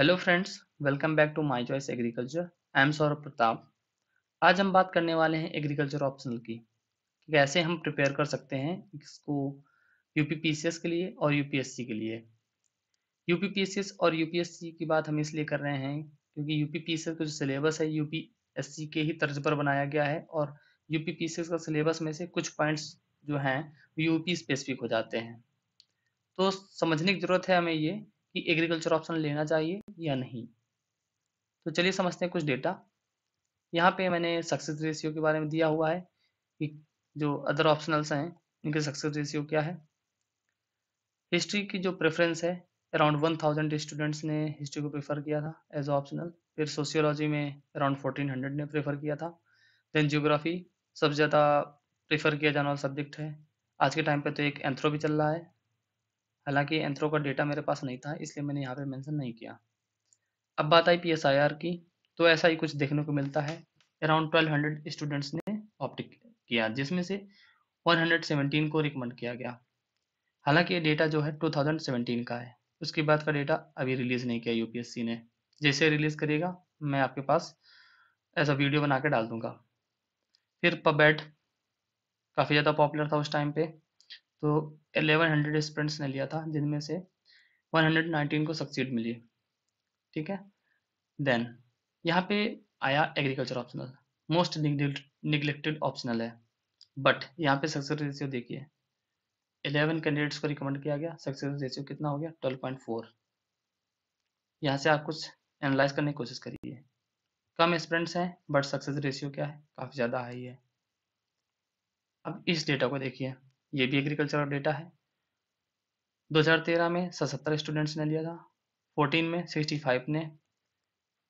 hello friends welcome back to my choice agriculture I am Saurabh Pratap आज हम बात करने वाले हैं एग्रीकल्चर ऑप्शनल की कैसे हम प्रिपेयर कर सकते हैं इसको यूपीपीसीएस के लिए और यू के लिए यूपीपीसीएस और यू की बात हम इसलिए कर रहे हैं क्योंकि यूपीपीसीएस का जो सिलेबस है यू के ही तर्ज पर बनाया गया है और यूपीपीसीएस का सिलेबस में से कुछ पॉइंट्स जो हैं यू स्पेसिफिक हो जाते हैं तो समझने की ज़रूरत है हमें ये कि एग्रीकल्चर ऑप्शन लेना चाहिए या नहीं तो चलिए समझते हैं कुछ डेटा यहाँ पे मैंने सक्सेस रेशियो के बारे में दिया हुआ है कि जो अदर ऑप्शनल्स हैं इनके सक्सेस रेशियो क्या है हिस्ट्री की जो प्रेफरेंस है अराउंड वन थाउजेंड स्टूडेंट्स ने हिस्ट्री को प्रेफर किया था एज ऑप्शनल फिर सोशियोलॉजी में अराउंड फोर्टीन हंड्रेड ने प्रेफर किया था देन जियोग्राफी सबसे ज़्यादा प्रेफर किया जाने वाला सब्जेक्ट है आज के टाइम पे तो एक एंथ्रो भी चल रहा है हालांकि एंथ्रो का डेटा मेरे पास नहीं था इसलिए मैंने यहाँ पे मेंशन नहीं किया अब बात आई पीएसआईआर की तो ऐसा ही कुछ देखने को मिलता है अराउंड 1200 स्टूडेंट्स ने ऑप्ट किया जिसमें से 117 को रिकमेंड किया गया हालांकि ये डेटा जो है 2017 का है उसके बाद का डेटा अभी रिलीज़ नहीं किया यूपीएससी ने जैसे रिलीज़ करेगा मैं आपके पास ऐसा वीडियो बना के डाल दूंगा फिर पबैट काफ़ी ज़्यादा पॉपुलर था उस टाइम पे तो 1100 स्टूडेंट्स ने लिया था जिनमें से 119 को सक्सीड मिली ठीक है देन यहाँ पे आया agriculture optional most neglected optional है बट यहाँ पे सक्सेस रेशियो देखिए 11 कैंडिडेट्स को रिकमेंड किया गया सक्सेस रेशियो कितना हो गया 12.4 यहाँ से आप कुछ एनालाइज करने की कोशिश करिए कम स्टूडेंट्स हैं बट सक्सेस रेशियो क्या है काफ़ी ज़्यादा हाई है अब इस डेटा को देखिए ये भी एग्रीकल्चर डेटा है 2013 में सतर स्टूडेंट्स ने लिया था 14 में 65 ने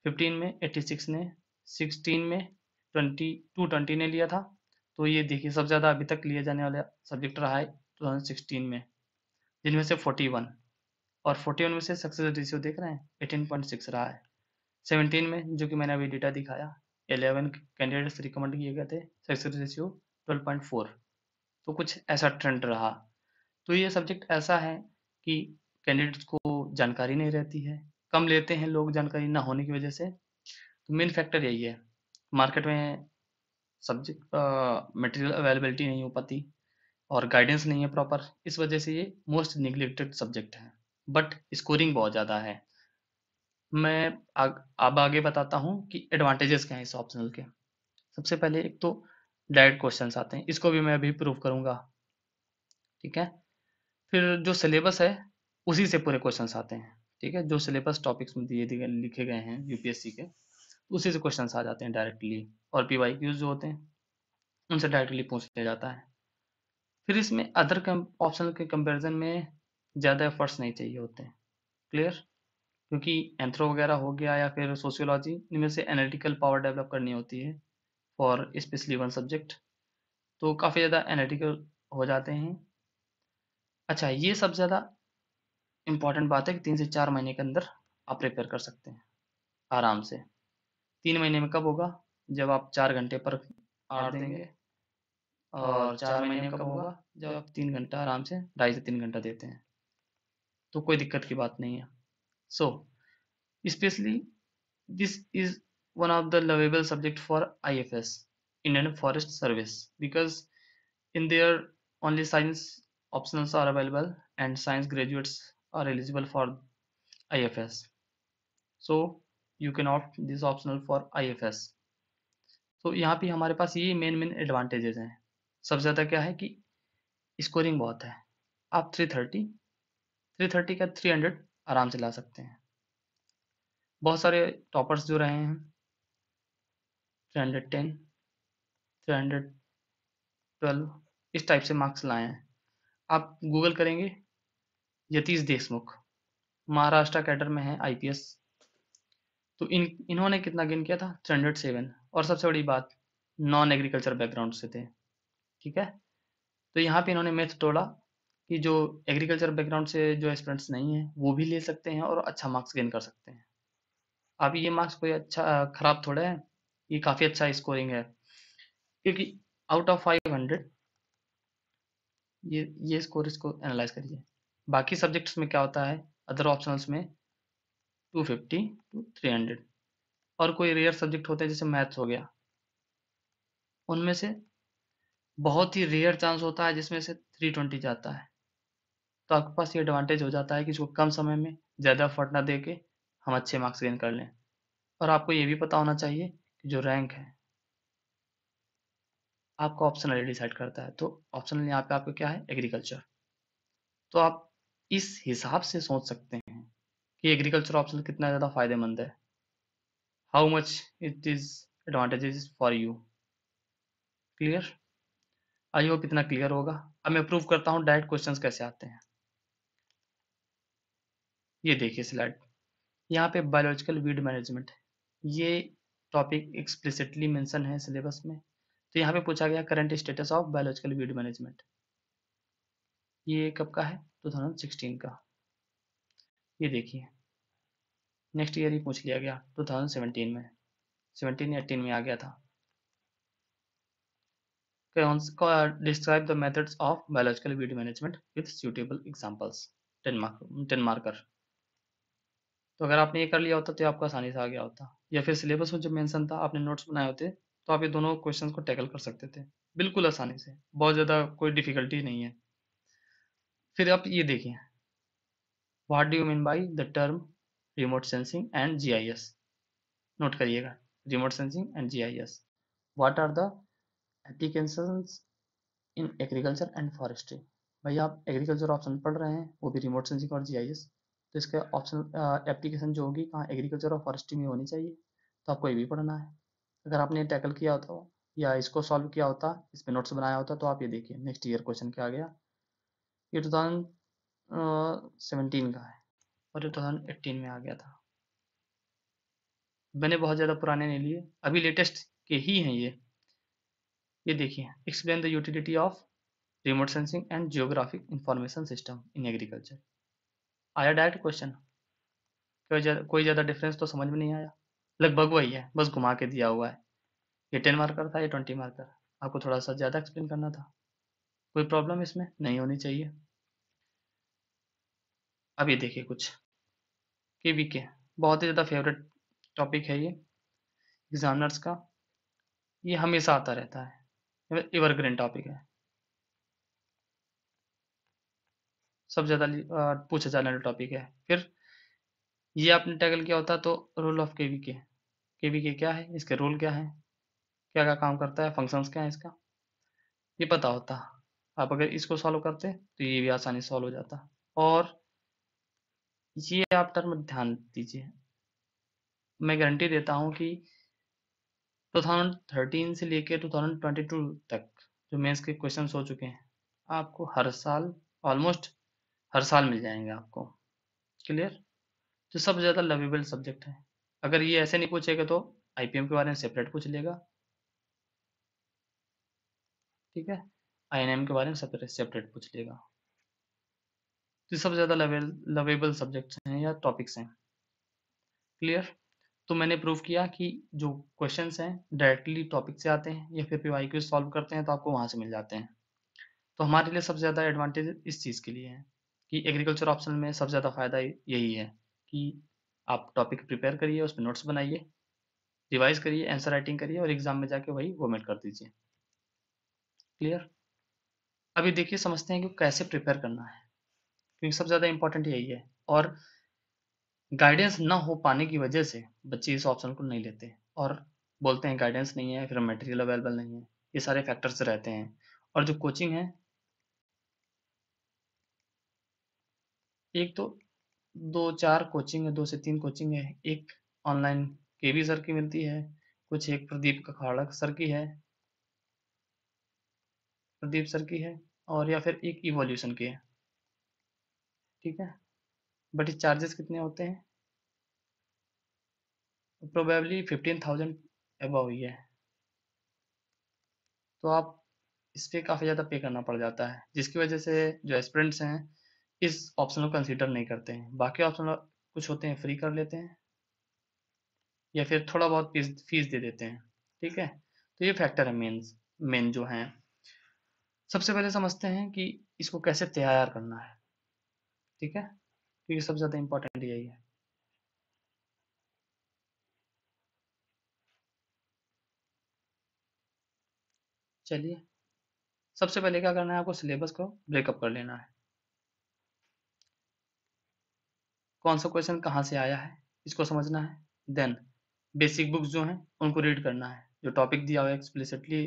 15 में 86 ने 16 में 20 220 ने लिया था तो ये देखिए सबसे ज़्यादा अभी तक लिया जाने वाला सब्जेक्ट रहा है 2016 में जिनमें से 41 और 41 में से सक्सेस रेशियो देख रहे हैं 18.6 रहा है 17 में जो कि मैंने अभी डेटा दिखाया 11 कैंडिडेट्स रिकमेंड किए गए थे सक्सेस रेशियो 12.4 तो कुछ ऐसा ट्रेंड रहा तो ये सब्जेक्ट ऐसा है कि कैंडिडेट्स को जानकारी नहीं रहती है कम लेते हैं लोग जानकारी ना होने की वजह से तो मेन फैक्टर यही है मार्केट में सब्जेक्ट मटेरियल अवेलेबिलिटी नहीं हो पाती और गाइडेंस नहीं है प्रॉपर इस वजह से ये मोस्ट निगलेक्टेड सब्जेक्ट है बट स्कोरिंग बहुत ज़्यादा है मैं आग, अब आगे बताता हूँ कि एडवांटेजेस क्या हैं इस ऑप्शनल के सबसे पहले एक तो डायरेक्ट क्वेश्चन आते हैं इसको भी मैं अभी प्रूव करूंगा ठीक है फिर जो सिलेबस है उसी से पूरे क्वेश्चन आते हैं ठीक है जो सिलेबस टॉपिक्स में दिए लिखे गए हैं यूपीएससी के उसी से क्वेश्चन आ जाते हैं डायरेक्टली और पी वाई जो होते हैं उनसे डायरेक्टली पूछ लिया जाता है फिर इसमें अदर ऑप्शन के कंपेरिजन में ज़्यादा एफर्ट्स नहीं चाहिए होते हैं क्लियर क्योंकि एंथ्रो वगैरह हो गया या फिर सोशियोलॉजी इनमें से एनालिटिकल पावर डेवलप करनी होती है फॉर स्पेशली वन सब्जेक्ट तो काफ़ी ज़्यादा एनालिटिकल हो जाते हैं अच्छा ये सबसे ज़्यादा इम्पॉर्टेंट बात है कि तीन से चार महीने के अंदर आप प्रिपेयर कर सकते हैं आराम से तीन महीने में कब होगा जब आप चार घंटे पर आर देंगे और चार महीने कब होगा जब आप तीन घंटा आराम से ढाई से तीन घंटा देते हैं तो कोई दिक्कत की बात नहीं है so specially this is one of the lovable subject for IFS Indian Forest Service because in there only science optionals are available and science graduates are eligible for IFS so you can opt this optional for IFS तो यहाँ पे हमारे पास ये main main advantages हैं सबसे ज़्यादा क्या है कि स्कोरिंग बहुत है आप 330 330 का 300 आराम से ला सकते हैं बहुत सारे टॉपर्स जो रहे हैं हंड्रेड 312 इस टाइप से मार्क्स लाए हैं आप गूगल करेंगे यतीश देशमुख महाराष्ट्र कैडर में है आईपीएस तो इन इन्होंने कितना गेन किया था 307 और सबसे बड़ी बात नॉन एग्रीकल्चर बैकग्राउंड से थे ठीक है तो यहाँ पे इन्होंने मैथ तोड़ा कि जो एग्रीकल्चर बैकग्राउंड से जो स्टूडेंट्स नहीं है वो भी ले सकते हैं और अच्छा मार्क्स गेन कर सकते हैं अब ये मार्क्स कोई अच्छा खराब थोड़ा है ये काफी अच्छा स्कोरिंग है क्योंकि आउट ऑफ फाइव हंड्रेड ये ये स्कोर इसको एनालाइज करिए बाकी सब्जेक्ट्स में क्या होता है अदर ऑप्शंस में two fifty two three hundred और कोई रेयर सब्जेक्ट होते हैं जैसे मैथ्स हो गया उनमें से बहुत ही रेयर चांस होता है जिसमें से थ्री ट्वेंटी जाता है तो आपके पास ये एडवांटेज हो जाता है कि इसको कम समय में ज़्यादा एफर्ट ना दे के हम अच्छे मार्क्स गेन कर लें और आपको ये भी पता होना चाहिए जो रैंक है आपका ऑप्शनली डिसाइड करता है तो ऑप्शनल यहाँ पे आपको क्या है एग्रीकल्चर तो आप इस हिसाब से सोच सकते हैं कि एग्रीकल्चर ऑप्शन कितना ज़्यादा फायदेमंद है how much it is advantages for you clear I hope इतना क्लियर होगा अब मैं प्रूव करता हूँ डायरेक्ट क्वेश्चन कैसे आते हैं ये देखिए स्लाइड यहाँ पे बायोलॉजिकल वीड मैनेजमेंट ये टॉपिक एक्सप्लिसिटली मेंशन है सिलेबस में तो यहाँ पे पूछा गया current status of biological weed management ये कब का है 2016 का ये देखिए नेक्स्ट ईयर ही पूछ लिया गया 2017 में 17 या 18 में आ गया था describe the methods of biological weed management with suitable examples ten marker तो अगर आपने ये कर लिया होता तो आपको आसानी से आ गया होता या फिर सिलेबस में जब मेंशन था आपने नोट्स बनाए होते तो आप ये दोनों क्वेश्चंस को टैकल कर सकते थे बिल्कुल आसानी से बहुत ज़्यादा कोई डिफिकल्टी नहीं है फिर आप ये देखिए what do you mean by the term remote sensing and G I S note करिएगा remote sensing and G I S what are the applications in agriculture and forestry भाई आप एग्रीकल्चर ऑप्शन पढ़ रहे हैं वो भी रिमोट सेंसिंग और जी I S तो इसका ऑप्शन एप्लीकेशन जो होगी कहाँ एग्रीकल्चर और फॉरेस्ट्री में होनी चाहिए तो आपको ये भी पढ़ना है अगर आपने टैकल किया होता हो या इसको सॉल्व किया होता इस पर नोट्स बनाया होता तो आप ये देखिए नेक्स्ट ईयर क्वेश्चन क्या आ गया ये टू थाउजेंड का है और ये टू थाउजेंड में आ गया था मैंने बहुत ज़्यादा पुराने नहीं लिए अभी लेटेस्ट के ही हैं ये ये देखिए explain the utility of remote sensing and geographic information system in agriculture आया डायरेक्ट क्वेश्चन कोई ज्यादा कोई ज़्यादा डिफरेंस तो समझ में नहीं आया लगभग वही है बस घुमा के दिया हुआ है ये टेन मार्कर था ये ट्वेंटी मार्कर आपको थोड़ा सा ज़्यादा एक्सप्लेन करना था कोई प्रॉब्लम इसमें नहीं होनी चाहिए अब ये देखिए कुछ के वी के बहुत ही ज़्यादा फेवरेट टॉपिक है ये एग्जामिनर्स का ये हमेशा आता रहता है एवरग्रीन टॉपिक है सबसे ज़्यादा पूछा जाने वाला टॉपिक है फिर ये आपने टैगल किया होता तो रोल ऑफ के वी के के वी के क्या है इसके रोल क्या है क्या क्या काम करता है फंक्शंस क्या है इसका ये पता होता आप अगर इसको सॉल्व करते तो ये भी आसानी से सॉल्व हो जाता और ये आप टर्म ध्यान दीजिए मैं गारंटी देता हूँ कि 2013 से लेकर 2022 तक जो मेंस के क्वेश्चन हो चुके हैं आपको हर साल ऑलमोस्ट हर साल मिल जाएंगे आपको क्लियर तो सबसे ज़्यादा लवेबल सब्जेक्ट है अगर ये ऐसे नहीं पूछेगा तो आईपीएम के बारे में सेपरेट पूछ लेगा ठीक है आईएनएम के बारे में सेपरेट सेपरेट पूछ लेगा तो सबसे ज़्यादा लवेबल सब्जेक्ट्स हैं या टॉपिक्स हैं क्लियर तो मैंने प्रूव किया कि जो क्वेश्चन हैं डायरेक्टली टॉपिक से आते हैं या फिर पी सॉल्व करते हैं तो आपको वहाँ से मिल जाते हैं तो हमारे लिए सबसे ज़्यादा एडवांटेज इस चीज़ के लिए है कि एग्रीकल्चर ऑप्शन में सबसे ज़्यादा फ़ायदा यही है कि आप टॉपिक प्रिपेयर करिए उस पर नोट्स बनाइए रिवाइज करिए आंसर राइटिंग करिए और एग्ज़ाम में जाके वही वोमेट कर दीजिए क्लियर अभी देखिए समझते हैं कि कैसे प्रिपेयर करना है क्योंकि सबसे ज़्यादा इम्पोर्टेंट यही है और गाइडेंस ना हो पाने की वजह से बच्चे इस ऑप्शन को नहीं लेते और बोलते हैं गाइडेंस नहीं है फिर मटेरियल अवेलेबल नहीं है ये सारे फैक्टर्स रहते हैं और जो कोचिंग है एक तो दो चार कोचिंग है दो से तीन कोचिंग है एक ऑनलाइन के बी सर की मिलती है कुछ एक प्रदीप कखाड़क सर की है प्रदीप सर की है और या फिर एक इवोल्यूशन की है ठीक है बट चार्जेस कितने होते हैं प्रोबेबली फिफ्टीन थाउजेंड अब ही है तो आप इस पर काफ़ी ज़्यादा पे करना पड़ जाता है जिसकी वजह से जो स्टूडेंट्स हैं इस ऑप्शन को कंसिडर नहीं करते हैं बाकी ऑप्शन कुछ होते हैं फ्री कर लेते हैं या फिर थोड़ा बहुत फीस फीस दे देते हैं ठीक है तो ये फैक्टर है मेन मेन जो हैं सबसे पहले समझते हैं कि इसको कैसे तैयार करना है ठीक है क्योंकि तो सबसे ज़्यादा इम्पोर्टेंट यही है चलिए सबसे पहले क्या करना है आपको सिलेबस को ब्रेकअप कर लेना है कौन सा क्वेश्चन कहाँ से आया है इसको समझना है देन बेसिक बुक्स जो हैं उनको रीड करना है जो टॉपिक दिया हुआ है एक्सप्लिसिटली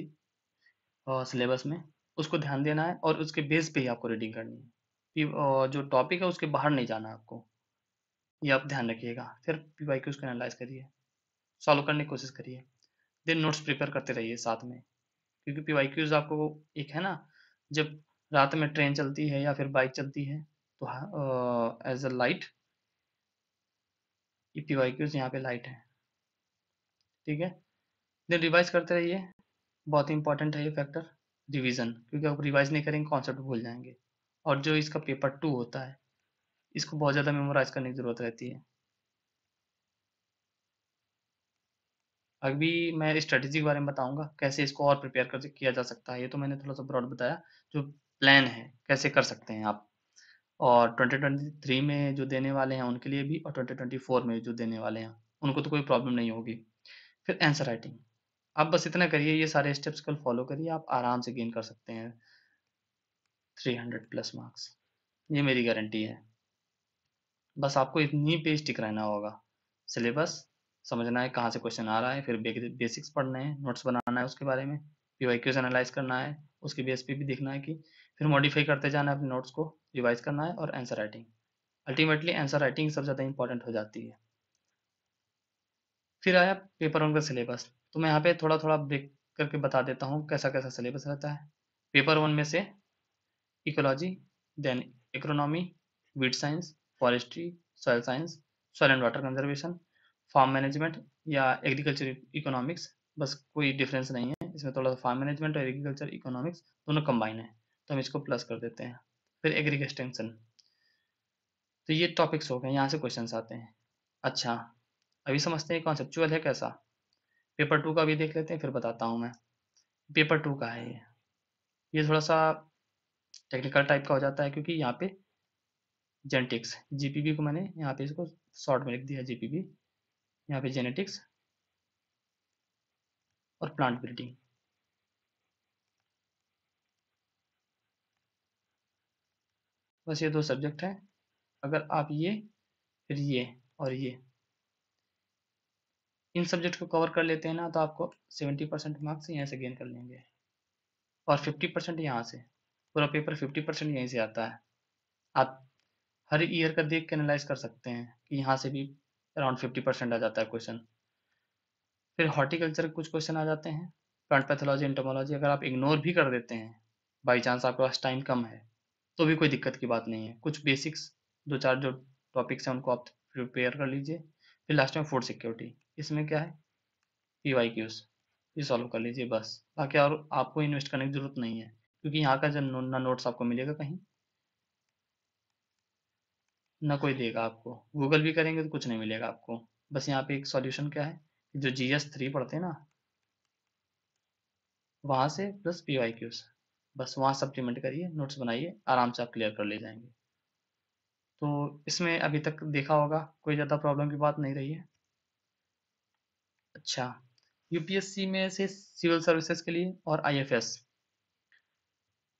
सिलेबस में उसको ध्यान देना है और उसके बेस पे ही आपको रीडिंग करनी है जो टॉपिक है उसके बाहर नहीं जाना आपको ये आप ध्यान रखिएगा फिर पी वाई को उसको एनालाइज करिए सॉल्व करने की कोशिश करिए देन नोट्स प्रिपेयर करते रहिए साथ में क्योंकि पी वाई क्यूज आपको एक है ना जब रात में ट्रेन चलती है या फिर बाइक चलती है तो एज अ लाइट कि पी वाई क्यूज यहाँ पे लाइट है ठीक है देन रिवाइज करते रहिए बहुत ही इंपॉर्टेंट है ये फैक्टर रिवीजन क्योंकि आप रिवाइज नहीं करेंगे कॉन्सेप्ट भूल जाएंगे और जो इसका पेपर टू होता है इसको बहुत ज़्यादा मेमोराइज करने की ज़रूरत रहती है अभी मैं स्ट्रेटेजी के बारे में बताऊंगा कैसे इसको और प्रिपेयर कर किया जा सकता है ये तो मैंने थोड़ा सा ब्रॉड बताया जो प्लान है कैसे कर सकते हैं आप और 2023 में जो देने वाले हैं उनके लिए भी और 2024 में जो देने वाले हैं उनको तो कोई प्रॉब्लम नहीं होगी फिर आंसर राइटिंग आप बस इतना करिए ये सारे स्टेप्स कल फॉलो करिए आप आराम से गेन कर सकते हैं 300 प्लस मार्क्स ये मेरी गारंटी है बस आपको इतनी पेज टिक रहना होगा सिलेबस समझना है कहाँ से क्वेश्चन आ रहा है फिर बेसिक्स पढ़ना है नोट्स बनाना है उसके बारे में पी वाई क्यूज एनालाइज करना है उसके बेस पे भी देखना है कि फिर मॉडिफाई करते जाना है अपने नोट्स को रिवाइज करना है और answer writing ultimately answer writing सबसे ज़्यादा इंपॉर्टेंट हो जाती है फिर आया पेपर वन का सिलेबस तो मैं यहाँ पे थोड़ा थोड़ा ब्रेक करके बता देता हूँ कैसा कैसा सिलेबस रहता है पेपर वन में से ecology then economy weed science forestry soil science soil and water conservation farm management या एग्रीकल्चर इकोनॉमिक्स बस कोई डिफरेंस नहीं है इसमें थोड़ा सा फार्म मैनेजमेंट और एग्रीकल्चर इकोनॉमिक्स दोनों कंबाइन है तो हम इसको प्लस कर देते हैं फिर एग्रिक एक्सटेंशन तो ये टॉपिक्स हो गए यहाँ से क्वेश्चन आते हैं अच्छा अभी समझते हैं कॉन्सेप्चुअल है कैसा पेपर टू का भी देख लेते हैं फिर बताता हूँ मैं पेपर टू का है ये ये थोड़ा सा टेक्निकल टाइप का हो जाता है क्योंकि यहाँ पे जेनेटिक्स जीपीबी को मैंने यहाँ पे इसको शॉर्ट में लिख दिया जीपीबी यहाँ पे जेनेटिक्स और प्लांट ब्रीडिंग बस ये दो सब्जेक्ट है अगर आप ये फिर ये और ये इन सब्जेक्ट को कवर कर लेते हैं ना तो आपको सेवेंटी परसेंट मार्क्स यहाँ से गेन कर लेंगे और फिफ्टी परसेंट यहाँ से पूरा पेपर फिफ्टी परसेंट यहीं से आता है आप हर ईयर का देख के एनालाइज कर सकते हैं कि यहाँ से भी अराउंड फिफ्टी परसेंट आ जाता है क्वेश्चन फिर हॉर्टिकल्चर के कुछ क्वेश्चन आ जाते हैं प्लांट पैथोलॉजी एंटोमोलॉजी अगर आप इग्नोर भी कर देते हैं बाई चांस आपके पास टाइम कम है तो भी कोई दिक्कत की बात नहीं है कुछ बेसिक्स दो चार जो टॉपिक्स हैं उनको आप प्रिपेयर कर लीजिए फिर लास्ट में फूड सिक्योरिटी इसमें क्या है पी वाई क्यूज ये सॉल्व कर लीजिए बस बाकी और आपको इन्वेस्ट करने की जरूरत नहीं है क्योंकि यहाँ का जो ना नोट्स आपको मिलेगा कहीं ना कोई देगा आपको गूगल भी करेंगे तो कुछ नहीं मिलेगा आपको बस यहाँ पे एक सॉल्यूशन क्या है जो जी एस थ्री पढ़ते हैं ना वहाँ से प्लस पी वाई क्यूज बस वहाँ सप्लीमेंट करिए नोट्स बनाइए आराम से आप क्लियर कर ले जाएंगे तो इसमें अभी तक देखा होगा कोई ज़्यादा प्रॉब्लम की बात नहीं रही है अच्छा यूपीएससी में से सिविल सर्विसेज के लिए और आईएफएस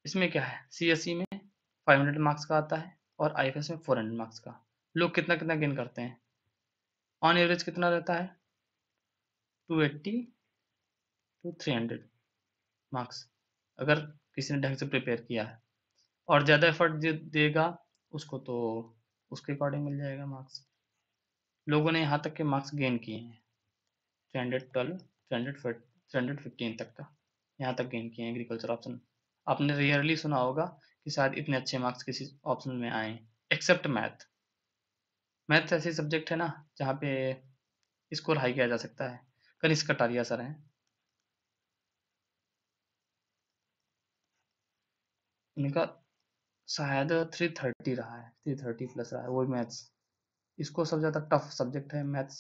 इसमें क्या है सीएससी e में 500 मार्क्स का आता है और आईएफएस में 400 मार्क्स का लोग कितना कितना गेन करते हैं ऑन एवरेज कितना रहता है 280 टू 300 मार्क्स अगर किसी ने ढंग से प्रिपेयर किया है और ज़्यादा एफर्ट देगा उसको तो उसके अकॉर्डिंग मिल जाएगा मार्क्स लोगों ने यहाँ तक के मार्क्स गेन किए हैं three hundred twelve three fifteen तक का यहाँ तक गेन किए हैं एग्रीकल्चर ऑप्शन आपने रेयरली सुना होगा कि शायद इतने अच्छे मार्क्स किसी ऑप्शन में आए एक्सेप्ट मैथ मैथ ऐसे सब्जेक्ट है ना जहाँ पे स्कोर हाई किया जा सकता है कनिष्क कटारिया सर हैं इनका शायद थ्री थर्टी रहा है थ्री थर्टी प्लस रहा है वही मैथ्स इसको सबसे ज़्यादा टफ सब्जेक्ट है मैथ्स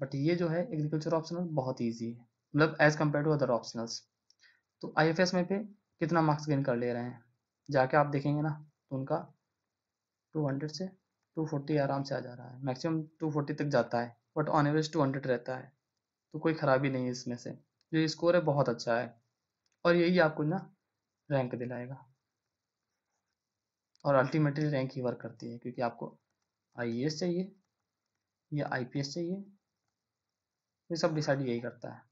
बट ये जो है एग्रीकल्चर ऑप्शनल बहुत ईजी है मतलब as compare to other optionals तो आई एफ एस में पे कितना मार्क्स गेन कर ले रहे हैं जाके आप देखेंगे ना तो उनका टू हंड्रेड से टू फोर्टी आराम से आ जा रहा है मैक्सिमम टू फोर्टी तक जाता है but on average two hundred रहता है तो कोई ख़राबी नहीं है इसमें से जो स्कोर है बहुत अच्छा है और यही आपको ना रैंक दिलाएगा और अल्टीमेटली रैंक ही वर्क करती है क्योंकि आपको आई चाहिए या आई चाहिए ये सब डिसाइड यही करता है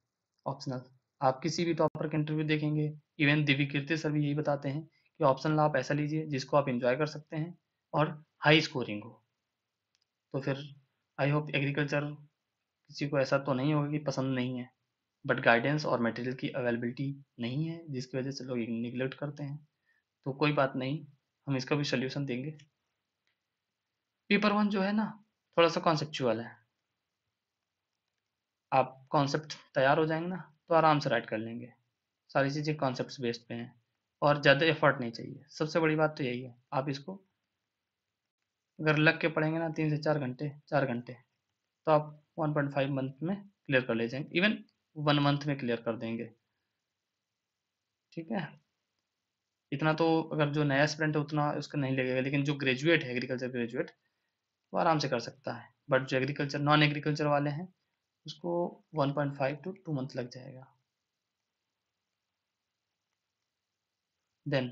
ऑप्शनल आप किसी भी टॉपर के इंटरव्यू देखेंगे इवन दिव्य कीर्ति सर भी यही बताते हैं कि ऑप्शनल आप ऐसा लीजिए जिसको आप इंजॉय कर सकते हैं और हाई स्कोरिंग हो तो फिर आई होप एग्रीकल्चर किसी को ऐसा तो नहीं होगा कि पसंद नहीं है बट गाइडेंस और मटेरियल की अवेलेबिलिटी नहीं है जिसकी वजह से लोग निगलेक्ट करते हैं तो कोई बात नहीं हम इसका भी सोल्यूशन देंगे पेपर वन जो है ना थोड़ा सा कॉन्सेप्चुअल है आप कॉन्सेप्ट तैयार हो जाएंगे ना तो आराम से राइट कर लेंगे सारी चीज़ें कॉन्सेप्ट बेस्ड पे हैं और ज़्यादा एफर्ट नहीं चाहिए सबसे बड़ी बात तो यही है आप इसको अगर लग के पढ़ेंगे ना तीन से चार घंटे चार घंटे तो आप 1.5 मंथ में क्लियर कर ले जाएंगे इवन वन मंथ में क्लियर कर देंगे ठीक है इतना तो अगर जो नया स्टूडेंट है उतना उसका नहीं लगेगा लेकिन जो ग्रेजुएट है एग्रीकल्चर ग्रेजुएट वो आराम से कर सकता है बट जो एग्रीकल्चर नॉन एग्रीकल्चर वाले हैं उसको 1.5 टू टू मंथ लग जाएगा देन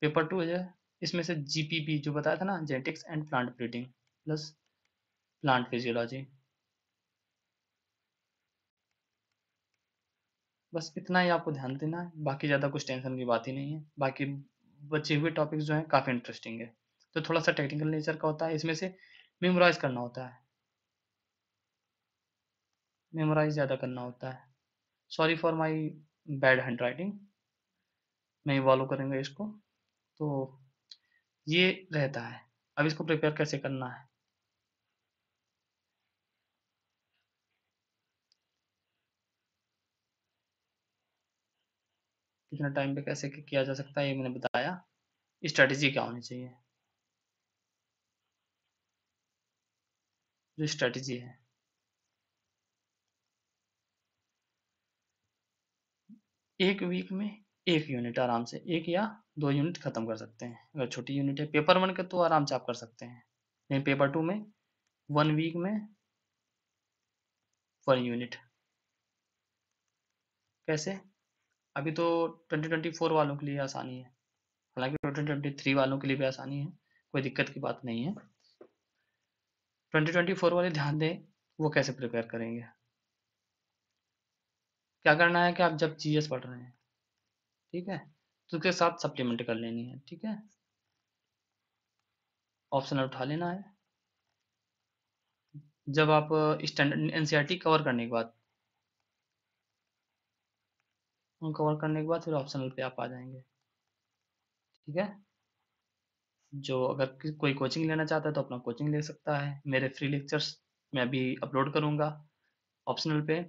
पेपर टू है इसमें से जीपीपी जो बताया था ना genetics and plant breeding plus plant physiology बस इतना ही आपको ध्यान देना है बाकी ज़्यादा कुछ टेंशन की बात ही नहीं है बाकी बचे हुए टॉपिक्स जो हैं काफ़ी इंटरेस्टिंग है तो थोड़ा सा टेक्निकल नेचर का होता है इसमें से मेमोराइज करना होता है मेमोराइज ज़्यादा करना होता है sorry for my bad handwriting मैं फॉलो करेंगे इसको तो ये रहता है अब इसको प्रिपेयर कैसे करना है कितने टाइम पे कैसे किया जा सकता है ये मैंने बताया स्ट्रैटेजी क्या होनी चाहिए जो स्ट्रेटजी है एक वीक में एक यूनिट आराम से एक या दो यूनिट खत्म कर सकते हैं अगर छोटी यूनिट है पेपर वन के तो आराम से आप कर सकते हैं लेकिन पेपर टू में वन वीक में वन यूनिट कैसे अभी तो 2024 वालों के लिए आसानी है हालांकि 2023 वालों के लिए भी आसानी है कोई दिक्कत की बात नहीं है 2024 वाले ध्यान दें वो कैसे प्रिपेयर करेंगे क्या करना है कि आप जब जीएस पढ़ रहे हैं ठीक है तो उसके साथ सप्लीमेंट कर लेनी है ठीक है ऑप्शन उठा लेना है जब आप स्टैंडर्ड एनसीईआरटी कवर करने के बाद उनको कवर करने के बाद फिर ऑप्शनल पे आप आ जाएंगे ठीक है जो अगर कोई कोचिंग लेना चाहता है तो अपना कोचिंग ले सकता है मेरे फ्री लेक्चर्स मैं अभी अपलोड करूँगा ऑप्शनल पे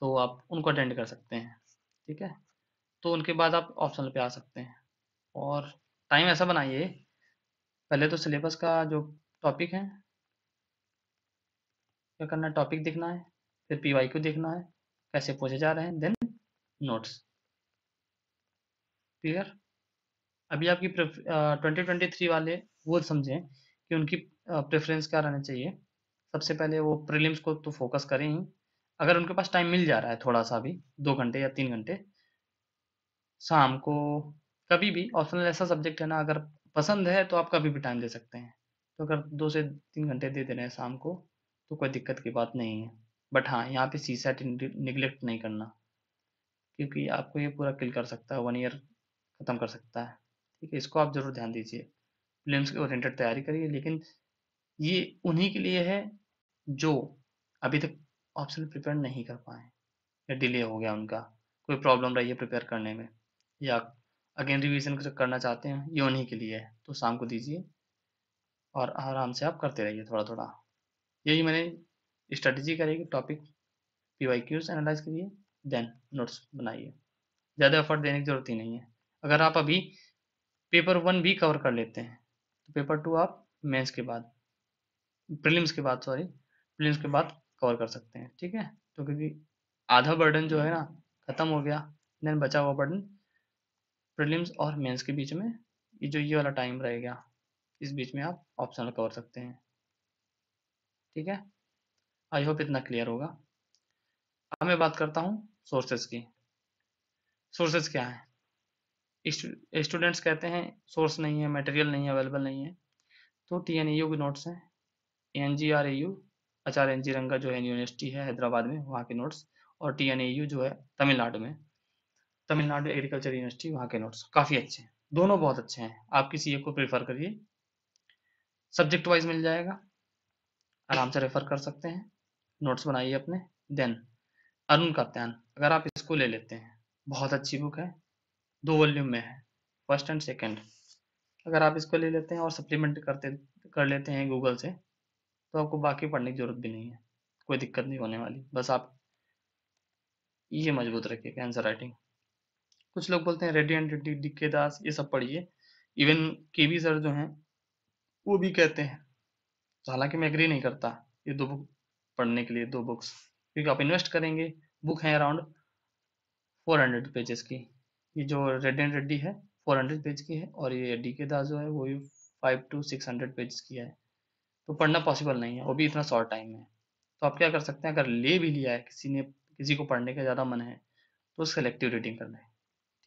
तो आप उनको अटेंड कर सकते हैं ठीक है तो उनके बाद आप ऑप्शनल पे आ सकते हैं और टाइम ऐसा बनाइए पहले तो सिलेबस का जो टॉपिक है क्या करना है टॉपिक देखना है फिर पी वाई देखना है कैसे पूछे जा रहे हैं देन नोट्स क्लियर अभी आपकी ट्वेंटी ट्वेंटी थ्री वाले वो समझें कि उनकी प्रेफरेंस क्या रहना चाहिए सबसे पहले वो प्रीलिम्स को तो फोकस करें ही अगर उनके पास टाइम मिल जा रहा है थोड़ा सा भी दो घंटे या तीन घंटे शाम को कभी भी ऑप्शनल ऐसा सब्जेक्ट है ना अगर पसंद है तो आप कभी भी टाइम दे सकते हैं तो अगर दो से तीन घंटे दे दे रहे हैं शाम को तो कोई दिक्कत की बात नहीं है बट हाँ यहाँ पे सी सेट निगलेक्ट नहीं करना क्योंकि आपको ये पूरा किल कर सकता है वन ईयर ख़त्म कर सकता है ठीक है इसको आप ज़रूर ध्यान दीजिए प्रीलिम्स की ओरिएंटेड तैयारी करिए लेकिन ये उन्हीं के लिए है जो अभी तक ऑप्शन प्रिपेयर नहीं कर पाए या डिले हो गया उनका कोई प्रॉब्लम रही है प्रिपेयर करने में या अगेन रिविजन करना चाहते हैं ये उन्हीं के लिए है तो शाम को दीजिए और आराम से आप करते रहिए थोड़ा थोड़ा यही मैंने स्ट्रेटजी करेगी topic P Y Qs analyse करिए देन नोट्स बनाइए ज़्यादा एफर्ट देने की जरूरत ही नहीं है अगर आप अभी पेपर वन भी कवर कर लेते हैं तो पेपर टू आप मेंस के बाद प्रीलिम्स के बाद सॉरी प्रीलिम्स के बाद कवर कर सकते हैं ठीक है तो क्योंकि आधा बर्डन जो है ना ख़त्म हो गया देन बचा हुआ बर्डन प्रीलिम्स और मेंस के बीच में ये जो ये वाला टाइम रहेगा इस बीच में आप ऑप्शनल कवर सकते हैं ठीक है आई होप इतना क्लियर होगा अब मैं बात करता हूँ सोर्सेज की सोर्सेज क्या है स्टूडेंट्स कहते हैं सोर्स नहीं है मटेरियल नहीं है अवेलेबल नहीं है तो टी एन यू के नोट्स हैं N G R A U Acharya N G Ranga जो है यूनिवर्सिटी है हैदराबाद में वहाँ के नोट्स और टी एन ए यू जो है तमिलनाडु में तमिलनाडु एग्रीकल्चर यूनिवर्सिटी वहाँ के नोट्स काफ़ी अच्छे हैं दोनों बहुत अच्छे हैं आप किसी एक को प्रेफर करिए सब्जेक्ट वाइज मिल जाएगा आराम से रेफर कर सकते हैं नोट्स बनाइए अपने देन अरुण ध्यान अगर आप इसको ले लेते हैं बहुत अच्छी बुक है दो वॉल्यूम में है फर्स्ट एंड सेकेंड अगर आप इसको ले लेते हैं और सप्लीमेंट करते कर लेते हैं गूगल से तो आपको बाकी पढ़ने की ज़रूरत भी नहीं है कोई दिक्कत नहीं होने वाली बस आप ये मजबूत रखिएगा आंसर राइटिंग कुछ लोग बोलते हैं रेडी एंड डी के दास ये सब पढ़िए इवन के वी सर जो हैं वो भी कहते हैं तो हालांकि मैं एग्री नहीं करता ये दो बुक पढ़ने के लिए दो बुक्स क्योंकि आप इन्वेस्ट करेंगे बुक हैं अराउंड फोर हंड्रेड पेजेस की ये जो रेड एंड रेड्डी है 400 पेज की है और ये डी के दास जो है वो भी five to six hundred page की है तो पढ़ना पॉसिबल नहीं है वो भी इतना शॉर्ट टाइम है तो आप क्या कर सकते हैं अगर ले भी लिया है किसी ने किसी को पढ़ने का ज़्यादा मन है तो सेलेक्टिव रीडिंग करना है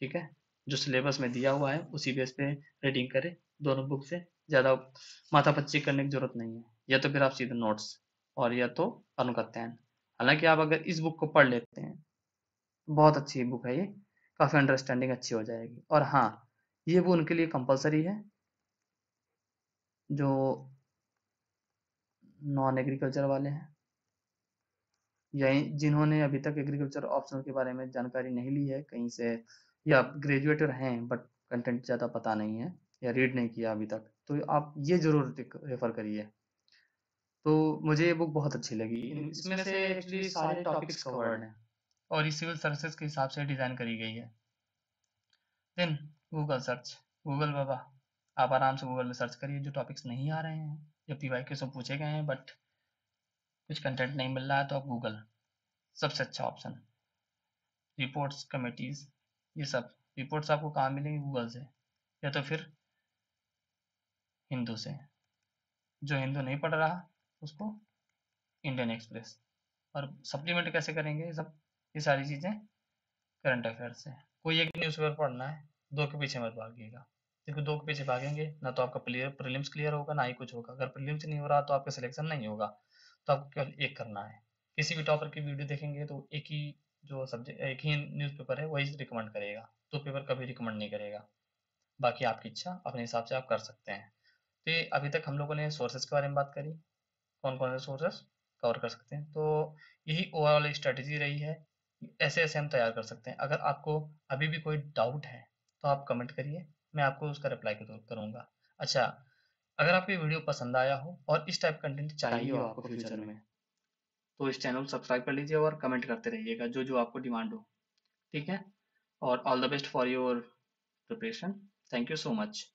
ठीक है जो सिलेबस में दिया हुआ है उसी बेस पे रीडिंग करें दोनों बुक से ज़्यादा माथा पच्ची करने की जरूरत नहीं है या तो फिर आप सीधे नोट्स और या तो अनुकत्यान हालांकि आप अगर इस बुक को पढ़ लेते हैं बहुत अच्छी बुक है ये काफ़ी अंडरस्टैंडिंग अच्छी हो जाएगी और हाँ ये वो उनके लिए कंपलसरी है जो नॉन एग्रीकल्चर वाले हैं या जिन्होंने अभी तक एग्रीकल्चर ऑप्शन के बारे में जानकारी नहीं ली है कहीं से या ग्रेजुएटर हैं बट कंटेंट ज़्यादा पता नहीं है या रीड नहीं किया अभी तक तो आप ये जरूर रेफर करिए तो मुझे ये बुक बहुत अच्छी लगी इसमें से एक्चुअली सारे टॉपिक्स कवर्ड हैं और ये सिविल सर्विसेज के हिसाब से डिज़ाइन करी गई है देन गूगल सर्च गूगल बाबा आप आराम से गूगल में सर्च करिए जो टॉपिक्स नहीं आ रहे हैं जो पी वाई सब पूछे गए हैं बट कुछ कंटेंट नहीं मिल रहा है तो आप गूगल सबसे अच्छा ऑप्शन रिपोर्ट्स कमेटीज ये सब रिपोर्ट्स आपको कहाँ मिलेंगे गूगल से या तो फिर हिंदू से जो हिंदू नहीं पढ़ रहा उसको इंडियन एक्सप्रेस और सप्लीमेंट कैसे करेंगे सब ये सारी चीज़ें करंट अफेयर्स है कोई एक न्यूज़ पेपर पढ़ना है दो के पीछे मत भागिएगा देखो दो के पीछे भागेंगे ना तो आपका प्लेयर प्रिलिम्स क्लियर होगा ना ही कुछ होगा अगर प्रिलिम्स नहीं हो रहा तो आपका सिलेक्शन नहीं होगा तो आपको केवल एक करना है किसी भी टॉपर की वीडियो देखेंगे तो एक ही जो सब्जेक्ट एक ही न्यूज़पेपर है वही रिकमेंड करेगा तो पेपर कभी रिकमेंड नहीं करेगा बाकी आपकी इच्छा अपने हिसाब से आप कर सकते हैं तो ये अभी तक हम लोगों ने सोर्सेज के बारे में बात करी कौन कौन से सोर्सेस कवर कर सकते हैं तो यही ओवरऑल स्ट्रेटजी रही है ऐसे ऐसे हम तैयार कर सकते हैं अगर आपको अभी भी कोई डाउट है तो आप कमेंट करिए मैं आपको उसका रिप्लाई करूँगा अच्छा अगर आपको वीडियो पसंद आया हो और इस टाइप कंटेंट चाहिए हो आपको फ्यूचर में तो इस चैनल सब्सक्राइब कर लीजिए और कमेंट करते रहिएगा जो जो आपको डिमांड हो ठीक है और all the best for your preparation thank you so much